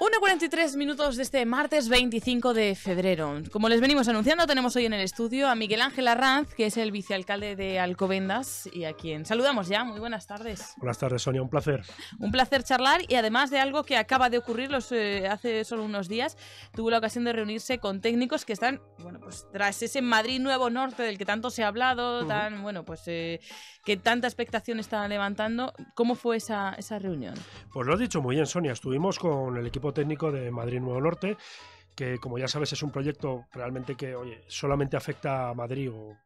1.43 minutos de este martes 25 de febrero. Como les venimos anunciando, tenemos hoy en el estudio a Miguel Ángel Arranz, que es el vicealcalde de Alcobendas y a quien saludamos ya. Muy buenas tardes. Buenas tardes, Sonia, un placer. Un placer charlar y además de algo que acaba de ocurrir los, eh, hace solo unos días, tuvo la ocasión de reunirse con técnicos que están, bueno, pues tras ese Madrid Nuevo Norte del que tanto se ha hablado, tan, bueno, pues eh, que tanta expectación está levantando. ¿Cómo fue esa, esa reunión? Pues lo has dicho muy bien, Sonia. Estuvimos con el equipo Técnico de Madrid Nuevo Norte que como ya sabes es un proyecto realmente que solamente afecta a Madrid o,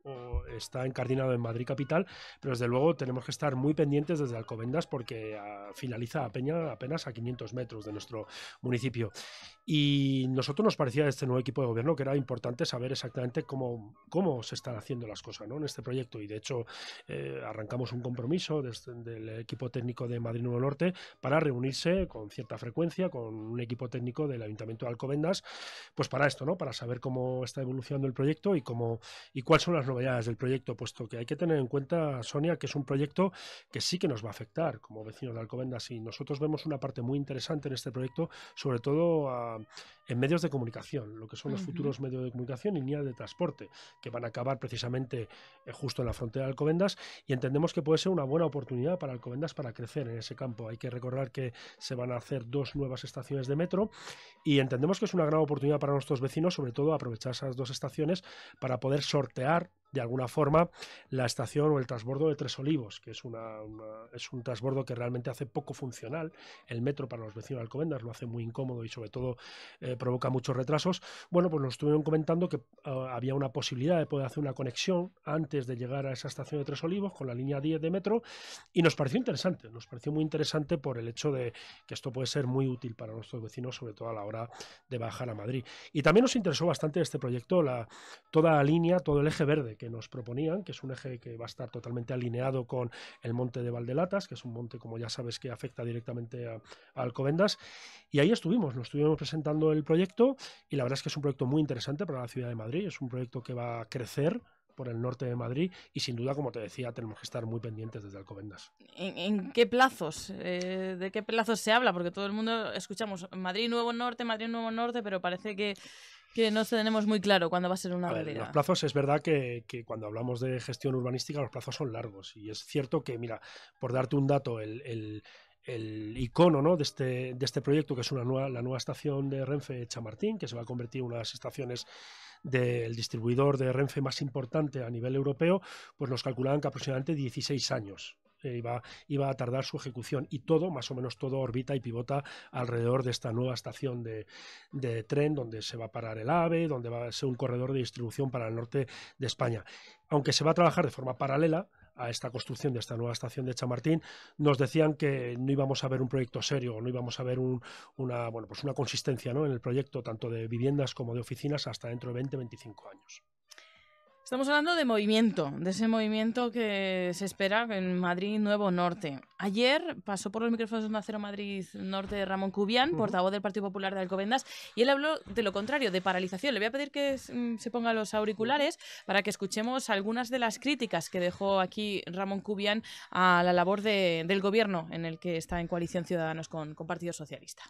está encardinado en Madrid capital, pero desde luego tenemos que estar muy pendientes desde Alcobendas porque ah, finaliza Peña apenas a 500 metros de nuestro municipio. Y nosotros nos parecía este nuevo equipo de gobierno que era importante saber exactamente cómo, cómo se están haciendo las cosas ¿no? en este proyecto y de hecho eh, arrancamos un compromiso desde, este, del equipo técnico de Madrid Nuevo Norte para reunirse con cierta frecuencia con un equipo técnico del Ayuntamiento de Alcobendas pues para esto, ¿no? Para saber cómo está evolucionando el proyecto y cómo y cuáles son las novedades del proyecto, puesto que hay que tener en cuenta, Sonia, que es un proyecto que sí que nos va a afectar como vecinos de Alcobendas y nosotros vemos una parte muy interesante en este proyecto, sobre todo ah, en medios de comunicación, lo que son los futuros medios de comunicación y línea de transporte, que van a acabar precisamente eh, justo en la frontera de Alcobendas y entendemos que puede ser una buena oportunidad para Alcobendas para crecer en ese campo. Hay que recordar que se van a hacer dos nuevas estaciones de metro y entendemos que es una gran oportunidad para nuestros vecinos, sobre todo aprovechar esas dos estaciones para poder sortear de alguna forma la estación o el transbordo de Tres Olivos, que es, una, es un transbordo que realmente hace poco funcional el metro para los vecinos de Alcobendas, lo hace muy incómodo y sobre todo eh, provoca muchos retrasos. Bueno, pues nos estuvieron comentando que ah, había una posibilidad de poder hacer una conexión antes de llegar a esa estación de Tres Olivos con la línea 10 de metro y nos pareció interesante, nos pareció muy interesante por el hecho de que esto puede ser muy útil para nuestros vecinos, sobre todo a la hora de bajar a Madrid. Y también nos interesó bastante este proyecto, la, toda la línea, todo el eje verde, que nos proponían, que es un eje que va a estar totalmente alineado con el monte de Valdelatas, que es un monte, como ya sabes, que afecta directamente a, Alcobendas. Y ahí estuvimos, nos estuvimos presentando el proyecto y la verdad es que es un proyecto muy interesante para la ciudad de Madrid, es un proyecto que va a crecer por el norte de Madrid y sin duda, como te decía, tenemos que estar muy pendientes desde Alcobendas. ¿En, qué plazos? Eh, ¿De qué plazos se habla? Porque todo el mundo escuchamos Madrid Nuevo Norte, Madrid Nuevo Norte, pero parece que que no tenemos muy claro cuándo va a ser una realidad. los plazos es verdad que, cuando hablamos de gestión urbanística los plazos son largos y es cierto que, mira, por darte un dato, el, el, icono este, de, este, proyecto, que es una la nueva estación de Renfe Chamartín, que se va a convertir en una de las estaciones del distribuidor de Renfe más importante a nivel europeo, pues nos calculaban que aproximadamente 16 años eh, iba, a tardar su ejecución. Y todo, más o menos todo, orbita y pivota alrededor de esta nueva estación de, tren donde se va a parar el AVE, donde va a ser un corredor de distribución para el norte de España. Aunque se va a trabajar de forma paralela, a esta construcción de esta nueva estación de Chamartín, nos decían que no íbamos a ver un proyecto serio, no íbamos a ver una, pues una consistencia ¿no? en el proyecto, tanto de viviendas como de oficinas, hasta dentro de 20-25 años. Estamos hablando de movimiento, de ese movimiento que se espera en Madrid Nuevo Norte. Ayer pasó por los micrófonos de Madrid Norte Ramón Cubián, portavoz del Partido Popular de Alcobendas, y él habló de lo contrario, de paralización. Le voy a pedir que mm, se ponga los auriculares para que escuchemos algunas de las críticas que dejó aquí Ramón Cubián a la labor del gobierno en el que está en coalición Ciudadanos con, con Partido Socialista.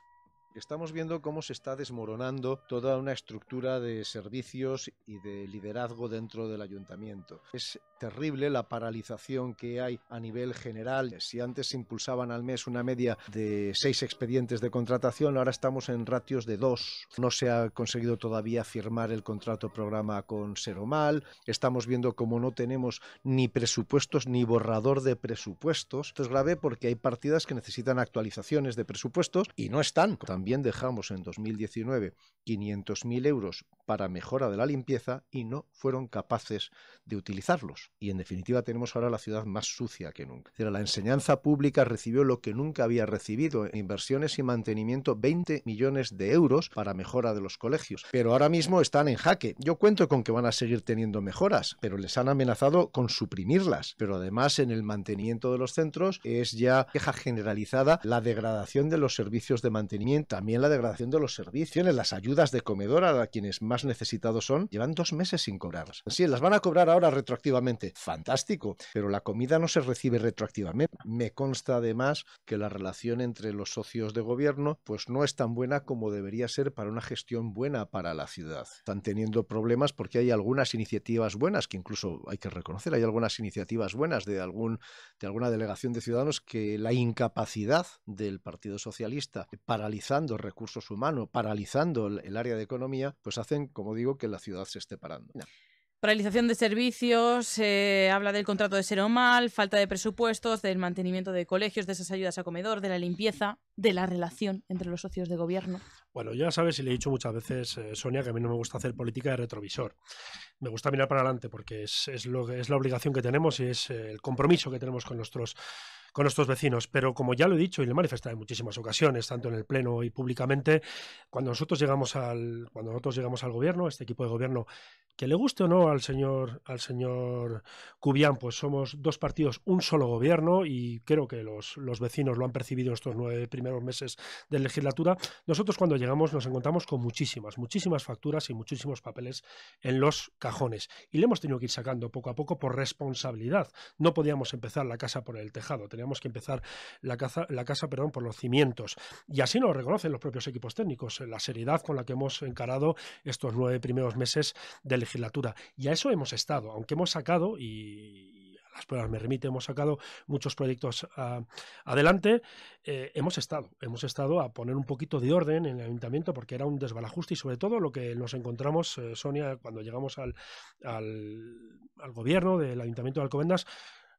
Estamos viendo cómo se está desmoronando toda una estructura de servicios y de liderazgo dentro del ayuntamiento. Es terrible la paralización que hay a nivel general. Si antes se impulsaban al mes una media de seis expedientes de contratación, ahora estamos en ratios de dos. No se ha conseguido todavía firmar el contrato programa con Seromal. Estamos viendo cómo no tenemos ni presupuestos ni borrador de presupuestos. Esto es grave porque hay partidas que necesitan actualizaciones de presupuestos y no están. También dejamos en 2019 500.000 euros para mejora de la limpieza y no fueron capaces de utilizarlos. Y en definitiva tenemos ahora la ciudad más sucia que nunca. La enseñanza pública recibió lo que nunca había recibido, inversiones y mantenimiento 20 millones de euros para mejora de los colegios. Pero ahora mismo están en jaque. Yo cuento con que van a seguir teniendo mejoras, pero les han amenazado con suprimirlas. Pero además en el mantenimiento de los centros es ya queja generalizada la degradación de los servicios de mantenimiento también la degradación de los servicios, las ayudas de comedor a quienes más necesitados son, llevan dos meses sin cobrarlas. Sí, las van a cobrar ahora retroactivamente. Fantástico, pero la comida no se recibe retroactivamente. Me consta además que la relación entre los socios de gobierno pues no es tan buena como debería ser para una gestión buena para la ciudad. Están teniendo problemas porque hay algunas iniciativas buenas que incluso hay que reconocer, hay algunas iniciativas buenas de algún de alguna delegación de ciudadanos que la incapacidad del Partido Socialista paralizando recursos humanos, paralizando el área de economía, pues hacen, como digo, que la ciudad se esté parando. Paralización de servicios, eh, habla del contrato de mal, falta de presupuestos, del mantenimiento de colegios, de esas ayudas a comedor, de la limpieza de la relación entre los socios de gobierno. Bueno, ya sabes, y le he dicho muchas veces, eh, Sonia, que a mí no me gusta hacer política de retrovisor. Me gusta mirar para adelante porque es, es lo, es la obligación que tenemos y es eh, el compromiso que tenemos con nuestros con nuestros vecinos. Pero como ya lo he dicho y lo he manifestado en muchísimas ocasiones, tanto en el Pleno y públicamente, cuando nosotros llegamos al, cuando nosotros llegamos al gobierno, este equipo de gobierno, que le guste o no al señor, al señor Cubián, pues somos dos partidos, un solo gobierno, y creo que los, los vecinos lo han percibido estos nueve primeros primeros meses de legislatura, nosotros cuando llegamos nos encontramos con muchísimas, muchísimas facturas y muchísimos papeles en los cajones. Y le hemos tenido que ir sacando poco a poco por responsabilidad. No podíamos empezar la casa por el tejado, teníamos que empezar la casa, la casa perdón, por los cimientos. Y así nos reconocen los propios equipos técnicos, la seriedad con la que hemos encarado estos nueve primeros meses de legislatura. Y a eso hemos estado, aunque hemos sacado y las pruebas me remite, hemos sacado muchos proyectos ah, adelante, eh, hemos estado, hemos estado a poner un poquito de orden en el ayuntamiento porque era un desbalajuste y sobre todo lo que nos encontramos, eh, Sonia, cuando llegamos al, al, al gobierno del ayuntamiento de Alcobendas,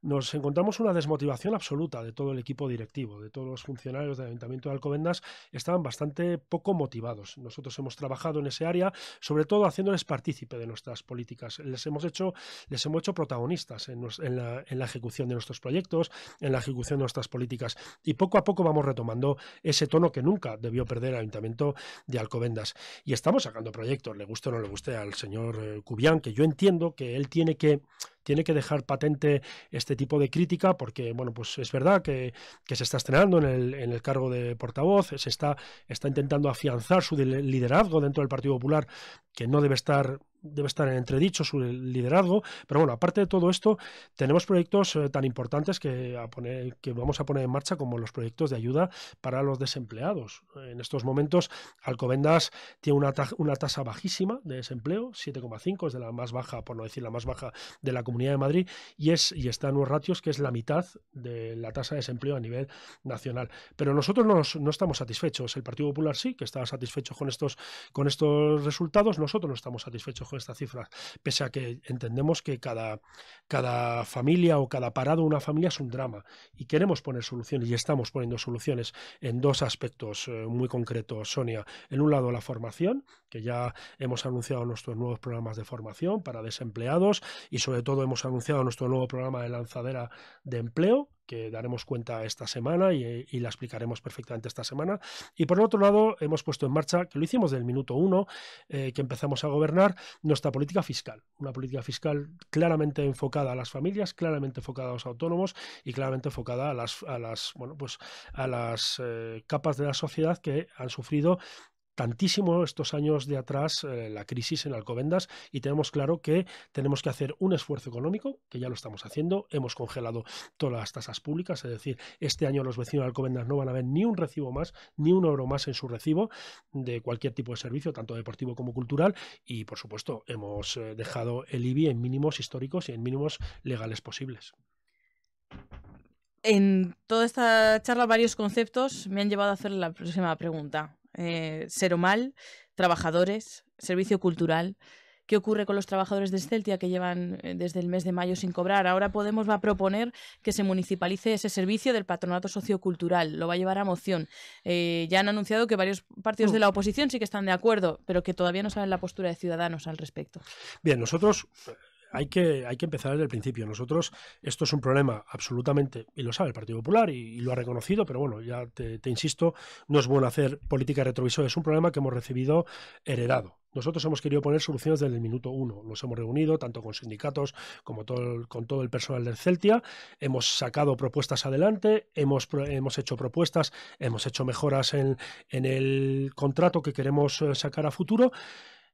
nos encontramos una desmotivación absoluta de todo el equipo directivo, de todos los funcionarios del Ayuntamiento de Alcobendas, estaban bastante poco motivados. Nosotros hemos trabajado en ese área, sobre todo haciéndoles partícipe de nuestras políticas. Les hemos hecho, les hemos hecho protagonistas en, la, en la ejecución de nuestros proyectos, en la ejecución de nuestras políticas. Y poco a poco vamos retomando ese tono que nunca debió perder el Ayuntamiento de Alcobendas. Y estamos sacando proyectos, le guste o no le guste al señor eh, Cubián, que yo entiendo que él tiene que tiene que dejar patente este tipo de crítica porque, bueno, pues es verdad que, se está estrenando en el, cargo de portavoz, se está, está intentando afianzar su liderazgo dentro del Partido Popular, que no debe estar debe estar en entredicho su liderazgo. Pero bueno, aparte de todo esto, tenemos proyectos eh, tan importantes que, a poner, que vamos a poner en marcha como los proyectos de ayuda para los desempleados. En estos momentos, Alcobendas tiene una, tasa bajísima de desempleo, 7,5, es de la más baja, por no decir la más baja, de la Comunidad de Madrid, y, es, y está en unos ratios que es la mitad de la tasa de desempleo a nivel nacional. Pero nosotros no, no estamos satisfechos. El Partido Popular sí, que está satisfecho con estos, con estos resultados. Nosotros no estamos satisfechos con estas cifras, pese a que entendemos que cada, cada familia o cada parado de una familia es un drama y queremos poner soluciones y estamos poniendo soluciones en dos aspectos eh, muy concretos, Sonia. En un lado, la formación, que ya hemos anunciado nuestros nuevos programas de formación para desempleados y sobre todo hemos anunciado nuestro nuevo programa de lanzadera de empleo que daremos cuenta esta semana y, la explicaremos perfectamente esta semana. Y por otro lado, hemos puesto en marcha, que lo hicimos del minuto uno, eh, que empezamos a gobernar, nuestra política fiscal. Una política fiscal claramente enfocada a las familias, claramente enfocada a los autónomos y claramente enfocada a las, a las, bueno, pues, a las eh, capas de la sociedad que han sufrido tantísimo estos años de atrás eh, la crisis en Alcobendas y tenemos claro que tenemos que hacer un esfuerzo económico, que ya lo estamos haciendo, hemos congelado todas las tasas públicas, es decir, este año los vecinos de Alcobendas no van a ver ni un recibo más, ni un euro más en su recibo de cualquier tipo de servicio, tanto deportivo como cultural y por supuesto hemos eh, dejado el IBI en mínimos históricos y en mínimos legales posibles en toda esta charla varios conceptos me han llevado a hacer la próxima pregunta. Eh, o mal, trabajadores, servicio cultural. ¿Qué ocurre con los trabajadores de Celtia que llevan eh, desde el mes de mayo sin cobrar? Ahora Podemos va a proponer que se municipalice ese servicio del patronato sociocultural. Lo va a llevar a moción. Eh, ya han anunciado que varios partidos de la oposición sí que están de acuerdo, pero que todavía no saben la postura de Ciudadanos al respecto. Bien, nosotros hay que, hay que empezar desde el principio. Nosotros, esto es un problema absolutamente, y lo sabe el Partido Popular y, lo ha reconocido, pero bueno, ya te, insisto, no es bueno hacer política retrovisor, es un problema que hemos recibido heredado. Nosotros hemos querido poner soluciones desde el minuto uno. Nos hemos reunido tanto con sindicatos como con todo el personal del Celtia. Hemos sacado propuestas adelante, hemos, hemos hecho propuestas, hemos hecho mejoras en, el contrato que queremos eh, sacar a futuro.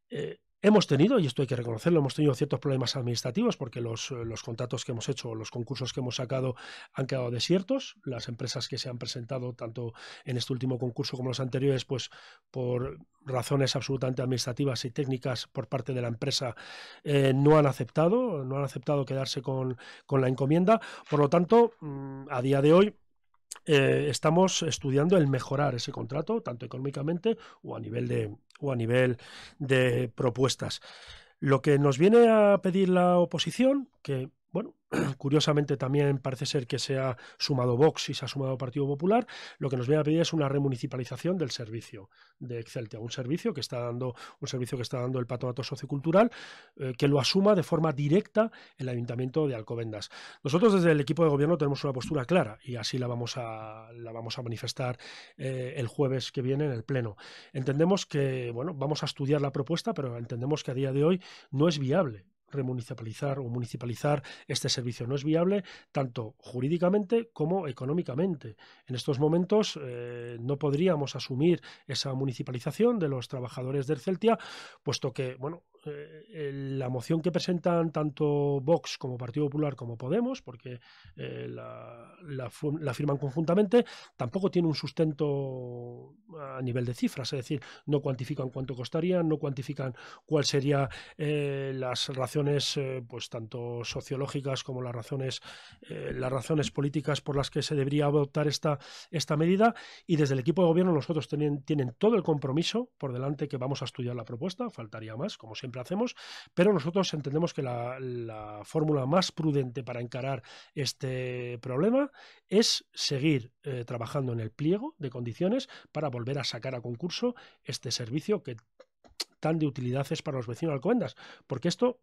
Eh, Hemos tenido, y esto hay que reconocerlo, hemos tenido ciertos problemas administrativos porque los, eh, los contratos que hemos hecho o los concursos que hemos sacado han quedado desiertos. Las empresas que se han presentado tanto en este último concurso como los anteriores, pues por razones absolutamente administrativas y técnicas por parte de la empresa eh, no han aceptado, no han aceptado quedarse con, con la encomienda. Por lo tanto, mm, a día de hoy eh, estamos estudiando el mejorar ese contrato, tanto económicamente o a nivel de, o a nivel de propuestas. Lo que nos viene a pedir la oposición, que Curiosamente también parece ser que se ha sumado Vox y se ha sumado Partido Popular. Lo que nos viene a pedir es una remunicipalización del servicio de Excelte, un servicio que está dando, un servicio que está dando el patronato sociocultural, eh, que lo asuma de forma directa el Ayuntamiento de Alcobendas. Nosotros desde el equipo de gobierno tenemos una postura clara y así la vamos a, manifestar eh, el jueves que viene en el Pleno. Entendemos que, bueno, vamos a estudiar la propuesta, pero entendemos que a día de hoy no es viable remunicipalizar o municipalizar este servicio. No es viable tanto jurídicamente como económicamente. En estos momentos eh, no podríamos asumir esa municipalización de los trabajadores del Celtia, puesto que, bueno, eh, la moción que presentan tanto Vox como Partido Popular como Podemos, porque eh, la, firman conjuntamente, tampoco tiene un sustento a nivel de cifras, es decir, no cuantifican cuánto costaría, no cuantifican cuáles serían eh, las razones, pues tanto sociológicas como las razones, las razones políticas por las que se debería adoptar esta, esta medida. Y desde el equipo de gobierno nosotros tienen, tienen todo el compromiso por delante que vamos a estudiar la propuesta, faltaría más, como siempre hacemos, pero nosotros entendemos que la, fórmula más prudente para encarar este problema es seguir eh, trabajando en el pliego de condiciones para volver a sacar a concurso este servicio que tan de utilidad es para los vecinos de Alcobendas, porque esto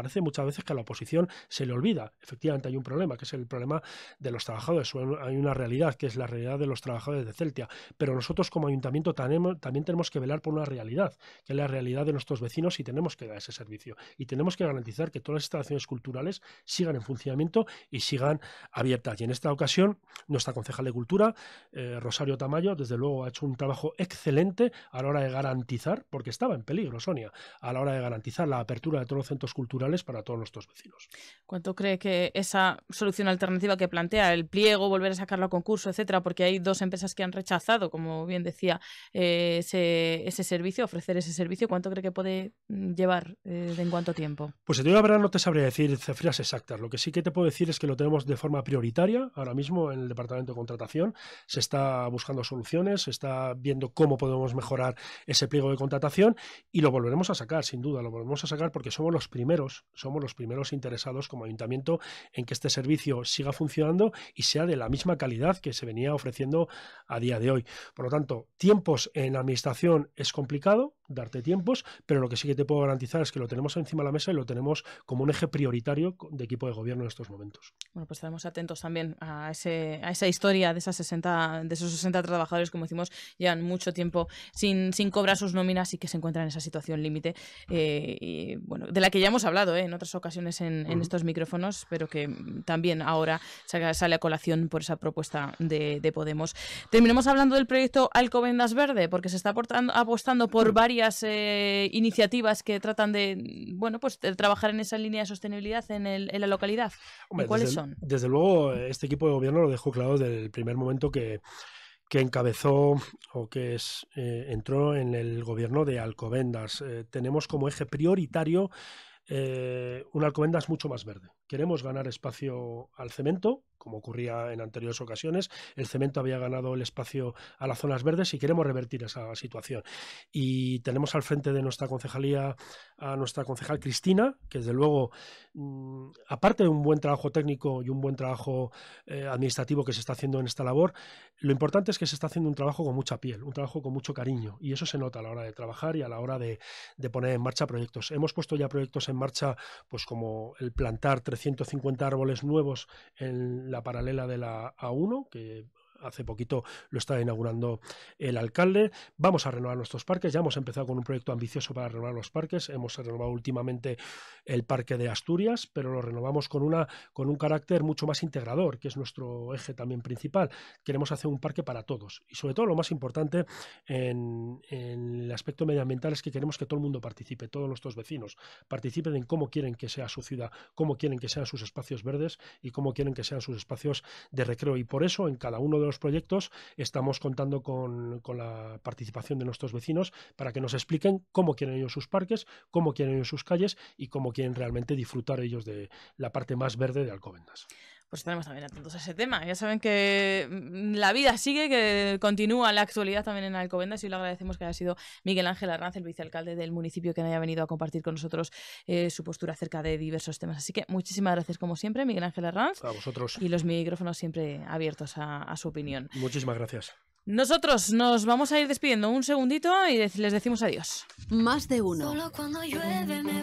parece muchas veces que a la oposición se le olvida. Efectivamente hay un problema, que es el problema de los trabajadores. Hay una realidad, que es la realidad de los trabajadores de Celtia. Pero nosotros como ayuntamiento también tenemos que velar por una realidad, que es la realidad de nuestros vecinos y tenemos que dar ese servicio. Y tenemos que garantizar que todas las instalaciones culturales sigan en funcionamiento y sigan abiertas. Y en esta ocasión, nuestra concejal de Cultura, eh, Rosario Tamayo, desde luego ha hecho un trabajo excelente a la hora de garantizar, porque estaba en peligro, Sonia, a la hora de garantizar la apertura de todos los centros culturales para todos nuestros vecinos. ¿Cuánto cree que esa solución alternativa que plantea, el pliego, volver a sacarlo a concurso, etcétera, porque hay dos empresas que han rechazado, como bien decía, eh, ese, servicio, ofrecer ese servicio, ¿cuánto cree que puede mm, llevar eh, en cuánto tiempo? Pues si te la verdad, no te sabría decir cifras exactas. Lo que sí que te puedo decir es que lo tenemos de forma prioritaria ahora mismo en el departamento de contratación. Se está buscando soluciones, se está viendo cómo podemos mejorar ese pliego de contratación y lo volveremos a sacar, sin duda, lo volveremos a sacar porque somos los primeros somos los primeros interesados como ayuntamiento en que este servicio siga funcionando y sea de la misma calidad que se venía ofreciendo a día de hoy. Por lo tanto, tiempos en administración es complicado, darte tiempos, pero lo que sí que te puedo garantizar es que lo tenemos encima de la mesa y lo tenemos como un eje prioritario de equipo de gobierno en estos momentos. Bueno, pues estaremos atentos también a, a esa historia de, esas 60, de esos 60 trabajadores, como decimos, llevan mucho tiempo sin, sin cobrar sus nóminas y que se encuentran en esa situación límite, eh, bueno, de la que ya hemos hablado eh, en otras ocasiones en, estos micrófonos, pero que también ahora sale a colación por esa propuesta de, Podemos. Terminamos hablando del proyecto Alcobendas Verde, porque se está aportando, apostando por varias eh, iniciativas que tratan de, bueno, pues trabajar en esa línea de sostenibilidad en, la localidad. ¿Cuáles son? Desde luego, este equipo de gobierno lo dejó claro desde el primer momento que, que encabezó o que eh, entró en el gobierno de Alcobendas. Eh, tenemos como eje prioritario un Alcobendas mucho más verde. Queremos ganar espacio al cemento, como ocurría en anteriores ocasiones, el cemento había ganado el espacio a las zonas verdes y queremos revertir esa situación. Y tenemos al frente de nuestra concejalía a nuestra concejal Cristina, que desde luego, mm, aparte de un buen trabajo técnico y un buen trabajo eh, administrativo que se está haciendo en esta labor, lo importante es que se está haciendo un trabajo con mucha piel, un trabajo con mucho cariño, y eso se nota a la hora de trabajar y a la hora de, de poner en marcha proyectos. Hemos puesto ya proyectos en marcha, pues como el plantar 350 árboles nuevos en la paralela de la A1, que hace poquito lo está inaugurando el alcalde. Vamos a renovar nuestros parques, ya hemos empezado con un proyecto ambicioso para renovar los parques, hemos renovado últimamente el parque de Asturias, pero lo renovamos con, una, con un carácter mucho más integrador, que es nuestro eje también principal. Queremos hacer un parque para todos y sobre todo lo más importante en, en el aspecto medioambiental es que queremos que todo el mundo participe, todos nuestros vecinos participen en cómo quieren que sea su ciudad, cómo quieren que sean sus espacios verdes y cómo quieren que sean sus espacios de recreo y por eso en cada uno de los proyectos estamos contando con, con, la participación de nuestros vecinos para que nos expliquen cómo quieren ellos sus parques, cómo quieren ellos sus calles y cómo quieren realmente disfrutar ellos de la parte más verde de Alcobendas pues tenemos también atentos a ese tema. Ya saben que mm, la vida sigue, que continúa la actualidad también en Alcobendas y le agradecemos que haya sido Miguel Ángel Arranz, el vicealcalde del municipio, que haya venido a compartir con nosotros eh, su postura acerca de diversos temas. Así que muchísimas gracias como siempre, Miguel Ángel Arranz. A vosotros. Y los micrófonos siempre abiertos a, su opinión. Muchísimas gracias. Nosotros nos vamos a ir despidiendo un segundito y les decimos adiós. Más de uno. cuando llueve me